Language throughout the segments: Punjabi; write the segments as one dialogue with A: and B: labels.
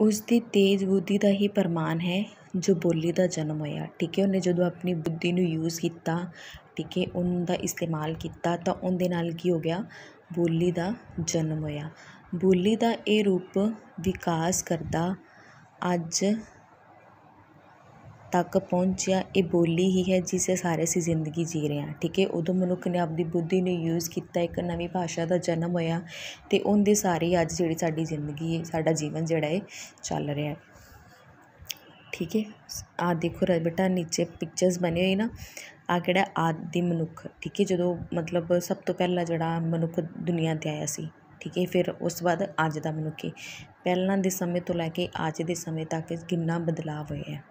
A: ਉਸ ਦੀ ਤੇਜ਼ ਬੁੱਧੀ ਦਾ ਹੀ ਪ੍ਰਮਾਣ ਹੈ ਜੋ ਬੋਲੀ ਦਾ ਜਨਮ ਹੋਇਆ ਠੀਕ ਹੈ ਉਹਨੇ ਜਦੋਂ ਆਪਣੀ ਬੁੱਧੀ ਨੂੰ ਯੂਜ਼ ਕੀਤਾ ਠੀਕ ਹੈ ਦਾ ਇਸਤੇਮਾਲ ਕੀਤਾ ਤਾਂ ਉਹਦੇ ਨਾਲ ਕੀ ਹੋ ਗਿਆ ਬੋਲੀ ਦਾ ਜਨਮ ਹੋਇਆ ਬੋਲੀ ਦਾ ਇਹ ਰੂਪ ਵਿਕਾਸ ਕਰਦਾ ਅੱਜ ਤੱਕ ਪਹੁੰਚਿਆ ਇਹ ਬੋਲੀ ਹੀ ਹੈ ਜਿਸੇ ਸਾਰੇ ਸੀ ਜ਼ਿੰਦਗੀ ਜੀ ਰਹੇ ਆ ਠੀਕ ਹੈ ਉਦੋਂ ਮਨੁੱਖ ਨੇ ਆਪਦੀ ਬੁੱਧੀ ਨੂੰ ਯੂਜ਼ ਕੀਤਾ ਇੱਕ ਨਵੀਂ ਭਾਸ਼ਾ ਦਾ ਜਨਮ ਹੋਇਆ ਤੇ ਉਹਦੇ ਸਾਰੇ ਅੱਜ ਜਿਹੜੀ ਸਾਡੀ ਜ਼ਿੰਦਗੀ ਹੈ ਸਾਡਾ ਜੀਵਨ ਜਿਹੜਾ ਹੈ ਚੱਲ ਰਿਹਾ ਹੈ ਠੀਕ ਹੈ ਆ ਦੇਖੋ ਬੇਟਾ ਨੀਚੇ ਪਿਕਚਰਸ ਬਣੇ ਹੋਏ ਨਾ ਆ ਕਿਹੜਾ ਆਦਿ ਮਨੁੱਖ ਠੀਕ ਹੈ ਜਦੋਂ ਮਤਲਬ ਸਭ ਤੋਂ ਪਹਿਲਾਂ ਜਿਹੜਾ ਮਨੁੱਖ ਦੁਨੀਆ ਤੇ ਆਇਆ ਸੀ ਠੀਕ ਹੈ ਫਿਰ ਉਸ ਬਾਅਦ ਅੱਜ ਦਾ ਮਨੁੱਖ ਹੈ ਪਹਿਲਾਂ ਦੇ ਸਮੇਂ ਤੋਂ ਲੈ ਕੇ ਅੱਜ ਦੇ ਸਮੇਂ ਤੱਕ ਕਿੰਨਾ ਬਦਲਾਅ ਹੋਇਆ ਹੈ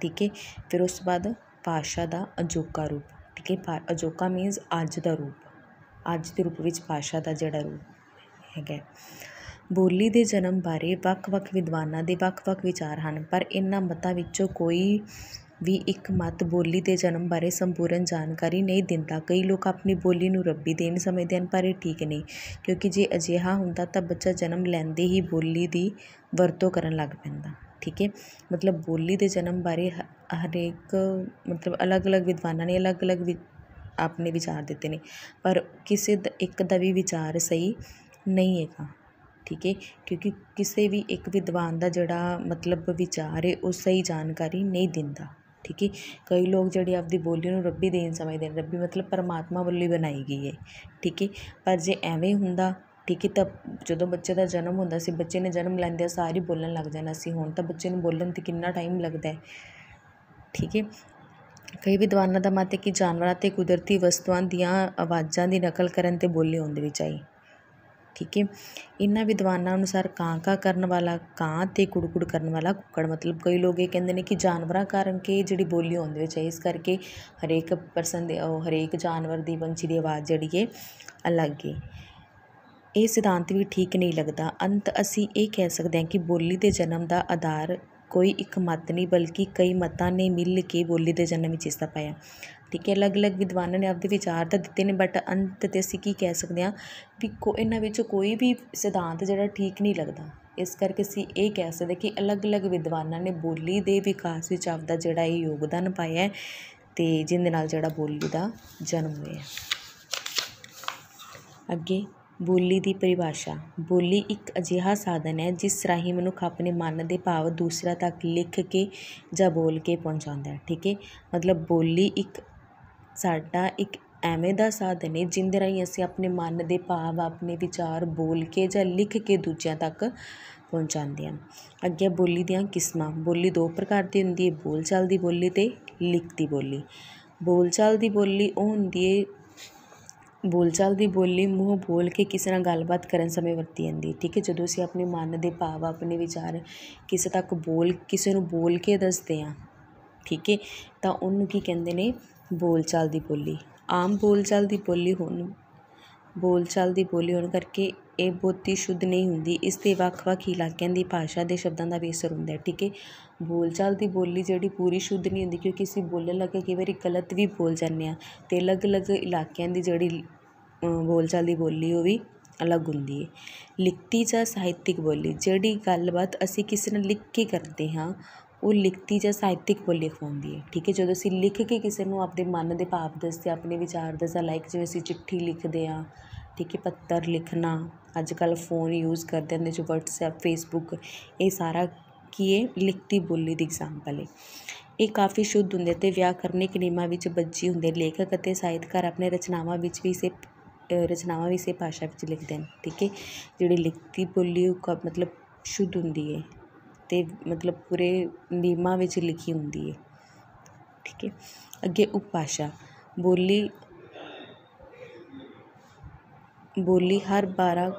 A: ਠੀਕ ਹੈ ਫਿਰ ਉਸ ਤੋਂ ਬਾਅਦ ਭਾਸ਼ਾ ਦਾ ਅਜੋਕਾ ਰੂਪ ਠੀਕ ਹੈ ਅਜੋਕਾ ਮੀਨਜ਼ ਅੱਜ ਦਾ ਰੂਪ ਅੱਜ ਦੇ ਰੂਪ ਵਿੱਚ ਪਾਸ਼ਾ ਦਾ ਜਿਹੜਾ ਰੂਪ ਹੈਗਾ ਬੋਲੀ ਦੇ ਜਨਮ ਬਾਰੇ ਵੱਖ-ਵੱਖ ਵਿਦਵਾਨਾਂ ਦੇ ਵੱਖ-ਵੱਖ ਵਿਚਾਰ ਹਨ ਪਰ ਇਹਨਾਂ ਮਤਾਂ ਵਿੱਚੋਂ ਕੋਈ ਵੀ ਇੱਕ ਮਤ ਬੋਲੀ ਦੇ ਜਨਮ ਬਾਰੇ ਸੰਪੂਰਨ ਜਾਣਕਾਰੀ ਨਹੀਂ ਦਿੰਦਾ ਕਈ ਲੋਕ ਆਪਣੀ ਬੋਲੀ ਨੂੰ ਰੱਬੀ ਦੇਣ ਸਮਝਦੇ ਹਨ ਪਰ ਇਹ ਠੀਕ ਨਹੀਂ ਕਿਉਂਕਿ ਜੇ ਅਜਿਹਾ ਹੁੰਦਾ ਤਾਂ ਬੱਚਾ ਜਨਮ ਲੈਂਦੇ ਹੀ ਬੋਲੀ ਦੀ ਵਰਤੋਂ ਕਰਨ ਲੱਗ ਪੈਂਦਾ ਠੀਕ ਹੈ ਮਤਲਬ ਬੋਲੀ ਦੇ ਜਨਮ ਬਾਰੇ ਹ ਹਰੇਕ ਮਤਲਬ ਅਲੱਗ ਅਲੱਗ ਵਿਦਵਾਨਾਂ ਨੇ ਅਲੱਗ ਅਲੱਗ ਵਿ ਆਪਣੇ ਵਿਚਾਰ ਦਿੱਤੇ ਨੇ ਪਰ ਕਿਸੇ ਦ ਇੱਕ ਦਾ ਵੀ ਵਿਚਾਰ ਸਹੀ ਨਹੀਂ ਹੈਗਾ ਠੀਕ ਹੈ ਕਿਉਂਕਿ ਕਿਸੇ ਵੀ ਇੱਕ ਵਿਦਵਾਨ ਦਾ ਜਿਹੜਾ ਮਤਲਬ ਵਿਚਾਰ ਹੈ ਉਹ ਸਹੀ ਜਾਣਕਾਰੀ ਨਹੀਂ ਦਿੰਦਾ ਠੀਕ ਹੈ ਕਈ ਲੋਕ ਜਿਹੜੇ ਆਪਦੀ ਬੋਲੀ ਨੂੰ ਰੱਬੀ ਦੇਣ ਸਮਝਦੇ ਨੇ ਰੱਬੀ ਮਤਲਬ ਪਰਮਾਤਮਾ ਵੱਲੋਂ ਹੀ ਬਣਾਈ ਗਈ ਹੈ ਠੀਕ ਹੈ ਪਰ ਜੇ ਐਵੇਂ ਹੁੰਦਾ ਠੀਕ ਹੈ ਤਾਂ ਜਦੋਂ ਬੱਚੇ ਦਾ ਜਨਮ ਹੁੰਦਾ ਸੀ ਬੱਚੇ ਨੇ ਜਨਮ ਲੈਂਦਿਆਂ ਸਾਰ ਹੀ ਬੋਲਣ ਲੱਗ ਜਾਣਾ ਸੀ ਹੁਣ ਤਾਂ ਬੱਚੇ ਨੂੰ ਬੋਲਣ 'ਤੇ ਕਿੰਨਾ ਟਾਈਮ ਲੱਗਦਾ ਹੈ ਠੀਕ ਹੈ ਕਈ ਵਿਦਵਾਨਾਂ ਦਾ ਮਤ ਹੈ ਕਿ ਜਾਨਵਰਾਂ ਤੇ ਕੁਦਰਤੀ ਵਸਤੂਆਂ ਦੀਆਂ ਆਵਾਜ਼ਾਂ ਦੀ ਨਕਲ ਕਰਨ 'ਤੇ ਬੋਲੀ ਹੁੰਦੇ ਵਿੱਚ ਆਈ ਠੀਕ ਹੈ ਇਹਨਾਂ ਵਿਦਵਾਨਾਂ ਅਨੁਸਾਰ ਕਾਂ ਕਾਂ ਕਰਨ ਵਾਲਾ ਕਾਂ ਤੇ ਕੁੜਕੁੜ ਕਰਨ ਵਾਲਾ ਕੁੱਕੜ ਮਤਲਬ ਕਈ ਲੋਕ ਇਹ ਕਹਿੰਦੇ ਨੇ ਕਿ ਜਾਨਵਰਾਂ ਕਾਰਨ ਕਿ ਜਿਹੜੀ ਬੋਲੀ ਹੁੰਦੇ ਵਿੱਚ ਹੈ ਇਸ ਕਰਕੇ ਹਰੇਕ ਪਰਸਨ ਦੇ ਉਹ ਹਰੇਕ ਜਾਨਵਰ ਦੀ ਪੰਛੀ ਦੀ ਆਵਾਜ਼ ਜਿਹੜੀ ਹੈ ਅਲੱਗ ਹੈ ਇਹ ਸਿਧਾਂਤ ਵੀ ਠੀਕ ਨਹੀਂ ਲੱਗਦਾ ਅੰਤ ਅਸੀਂ ਇਹ ਕਹਿ ਸਕਦੇ ਹਾਂ ਕਿ ਬੋਲੀ ਦੇ ਜਨਮ ਦਾ ਆਧਾਰ ਕੋਈ ਇੱਕ ਮਤ ਨਹੀਂ ਬਲਕਿ ਕਈ ਮਤਾਂ ਨੇ ਮਿਲ ਕੇ ਬੋਲੀ ਦੇ ਜਨਮ ਵਿੱਚ ਹਿੱਸਾ ਪਾਇਆ ਠੀਕ ਹੈ ਅਲੱਗ-ਅਲੱਗ ਵਿਦਵਾਨਾਂ ਨੇ ਆਪਦੇ ਵਿਚਾਰ ਤਾਂ ਦਿੱਤੇ ਨੇ ਬਟ ਅੰਤ ਤੇ ਅਸੀਂ ਕੀ ਕਹਿ ਸਕਦੇ ਹਾਂ ਵੀ ਕੋ ਇਹਨਾਂ ਵਿੱਚ ਕੋਈ ਵੀ ਸਿਧਾਂਤ ਜਿਹੜਾ ਠੀਕ ਨਹੀਂ ਲੱਗਦਾ ਇਸ ਕਰਕੇ ਅਸੀਂ ਇਹ ਕਹਿ ਸਕਦੇ ਕਿ ਅਲੱਗ-ਅਲੱਗ ਵਿਦਵਾਨਾਂ ਨੇ ਬੋਲੀ ਦੇ ਵਿਕਾਸ ਵਿੱਚ ਆਪਦਾ ਜਿਹੜਾ ਇਹ ਯੋਗਦਾਨ ਪਾਇਆ ਹੈ ਤੇ ਜਿੰਦੇ ਨਾਲ ਜਿਹੜਾ ਬੋਲੀ ਦਾ ਜਨਮ ਹੋਇਆ ਅੱਗੇ ਬੋਲੀ ਦੀ ਪਰਿਭਾਸ਼ਾ ਬੋਲੀ ਇੱਕ ਅਜਿਹਾ ਸਾਧਨ ਹੈ ਜਿਸ ਰਾਹੀਂ ਮਨੁੱਖ ਆਪਣੇ ਮਨ ਦੇ ਭਾਵ ਦੂਸਰਾ ਤੱਕ ਲਿਖ ਕੇ ਜਾਂ ਬੋਲ ਕੇ ਪਹੁੰਚਾਉਂਦਾ ਹੈ ਠੀਕ ਹੈ ਮਤਲਬ ਬੋਲੀ ਇੱਕ ਸਾਡਾ ਇੱਕ ਐਵੇਂ ਦਾ ਸਾਧਨ ਹੈ ਜਿੰਦੇ ਰਾਹੀਂ ਅਸੀਂ ਆਪਣੇ ਮਨ ਦੇ ਭਾਵ ਆਪਣੇ ਵਿਚਾਰ ਬੋਲ ਕੇ ਜਾਂ ਲਿਖ ਕੇ ਦੂਜਿਆਂ ਤੱਕ ਪਹੁੰਚਾਉਂਦੇ ਹਾਂ ਅੱਗੇ ਬੋਲੀ ਦੀਆਂ ਕਿਸਮਾਂ ਬੋਲੀ ਦੋ ਪ੍ਰਕਾਰ ਦੀ ਹੁੰਦੀ ਹੈ ਬੋਲਚਾਲ ਦੀ ਬੋਲੀ ਤੇ ਲਿਖਤੀ ਬੋਲੀ ਬੋਲਚਾਲ ਦੀ ਬੋਲੀ ਉਹ ਹੁੰਦੀ ਹੈ ਬੋਲਚਾਲ ਦੀ ਬੋਲੀ ਮੂੰਹ ਬੋਲ ਕੇ ਕਿਸੇ ਨਾਲ ਗੱਲਬਾਤ ਕਰਨ ਸਮੇਂ ਵਰਤੀ ਜਾਂਦੀ ਠੀਕ ਹੈ ਜਦੋਂ ਅਸੀਂ ਆਪਣੇ ਮਨ ਦੇ ਭਾਵ ਆਪਣੇ ਵਿਚਾਰ ਕਿਸੇ ਤੱਕ ਬੋਲ ਕਿਸੇ ਨੂੰ ਬੋਲ ਕੇ ਦੱਸਦੇ ਹਾਂ ਠੀਕ ਹੈ ਤਾਂ ਉਹਨੂੰ ਕੀ ਕਹਿੰਦੇ ਨੇ ਬੋਲਚਾਲ ਦੀ ਬੋਲੀ ਆਮ ਬੋਲਚਾਲ ਦੀ ਬੋਲੀ ਹੁਣ ਬੋਲਚਾਲ ਦੀ ਬੋਲੀ ਹੋਣ ਕਰਕੇ ਇਹ ਬਹੁਤੀ ਸ਼ੁੱਧ ਨਹੀਂ ਹੁੰਦੀ ਇਸ 'ਤੇ ਵੱਖ ਵੱਖ ਇਲਾਕਿਆਂ ਦੀ ਭਾਸ਼ਾ ਦੇ ਸ਼ਬਦਾਂ ਦਾ ਵੀ ਅਸਰ ਹੁੰਦਾ ਠੀਕ ਹੈ ਬੋਲਚਾਲ ਦੀ ਬੋਲੀ ਜਿਹੜੀ ਪੂਰੀ ਸ਼ੁੱਧ ਨਹੀਂ ਹੁੰਦੀ ਕਿਉਂਕਿ ਅਸੀਂ ਬੋਲਣ ਲੱਗੇ ਕਈ ਵਾਰੀ ਗਲਤ ਵੀ ਬੋਲ ਜਾਂਦੇ ਆ ਤੇ ਅਲੱਗ ਅਲੱਗ ਇਲਾਕਿਆਂ ਦੀ ਜਿਹੜੀ ਬੋਲਚਾਲ ਦੀ ਬੋਲੀ ਉਹ ਵੀ ਅਲੱਗ ਹੁੰਦੀ ਹੈ ਲਿਖਤੀ ਜਾਂ ਸਾਹਿਤਿਕ ਬੋਲੀ ਜਿਹੜੀ ਗੱਲਬਾਤ ਅਸੀਂ ਕਿਸੇ ਨਾਲ ਲਿਖ ਕੇ ਕਰਦੇ ਹਾਂ ਉਹ ਲਿਖਤੀ ਜਾਂ ਸਾਹਿਤਿਕ ਬੋਲੀ ਹੁੰਦੀ ਹੈ ਠੀਕ ਹੈ ਜਦੋਂ ਅਸੀਂ ਲਿਖ ਕੇ ਕਿਸੇ ਨੂੰ ਆਪਣੇ ਮਨ ਦੇ ਭਾਵ ਦੱਸਦੇ ਆਪਣੇ ਵਿਚਾਰ ਦੱਸਦੇ ਲਾਈਕ ਜਿਵੇਂ ਅਸੀਂ ਚਿੱਠੀ ਲਿਖਦੇ ਆ ਠੀਕ ਹੈ ਪੱਤਰ ਲਿਖਣਾ ਅੱਜ ਕੱਲ ਫੋਨ ਯੂਜ਼ ਕਰਦੇ ਹੁੰਦੇ ਜੋ WhatsApp Facebook ਇਹ ਸਾਰਾ ਕੀ ਹੈ ਲਿਖਤੀ ਬੋਲੀ ਦੀ ਐਗਜ਼ਾਮਪਲ ਹੈ ਇਹ ਕਾਫੀ ਸ਼ੁੱਧ ਹੁੰਦੇ ਤੇ ਵਿਆਕਰਨਿਕ ਨਿਯਮਾਂ ਵਿੱਚ ਬੱਜੀ ਹੁੰਦੇ ਲੇਖਕ ਅਤੇ ਸਾਹਿਤਕਾਰ ਆਪਣੇ ਰਚਨਾਵਾਂ ਵਿੱਚ ਵੀ ਇਸੇ ਰਚਨਾਵਾਂ ਵੀ ਇਸੇ ਭਾਸ਼ਾ ਵਿੱਚ ਲਿਖਦੇ ਹਨ ਠੀਕ ਹੈ ਜਿਹੜੀ ਲਿਖਤੀ ਬੋਲੀ ਉਹ ਮਤਲਬ ਸ਼ੁੱਧ ਹੁੰਦੀ ਹੈ 'ਤੇ ਮਤਲਬ ਪੂਰੇ ਨਿਯਮਾਂ ਵਿੱਚ ਲਿਖੀ ਹੁੰਦੀ ਹੈ ਠੀਕ ਹੈ ਅੱਗੇ ਉਪਭਾਸ਼ਾ ਬੋਲੀ ਬੋਲੀ ਹਰ ਬਾਰਾਂ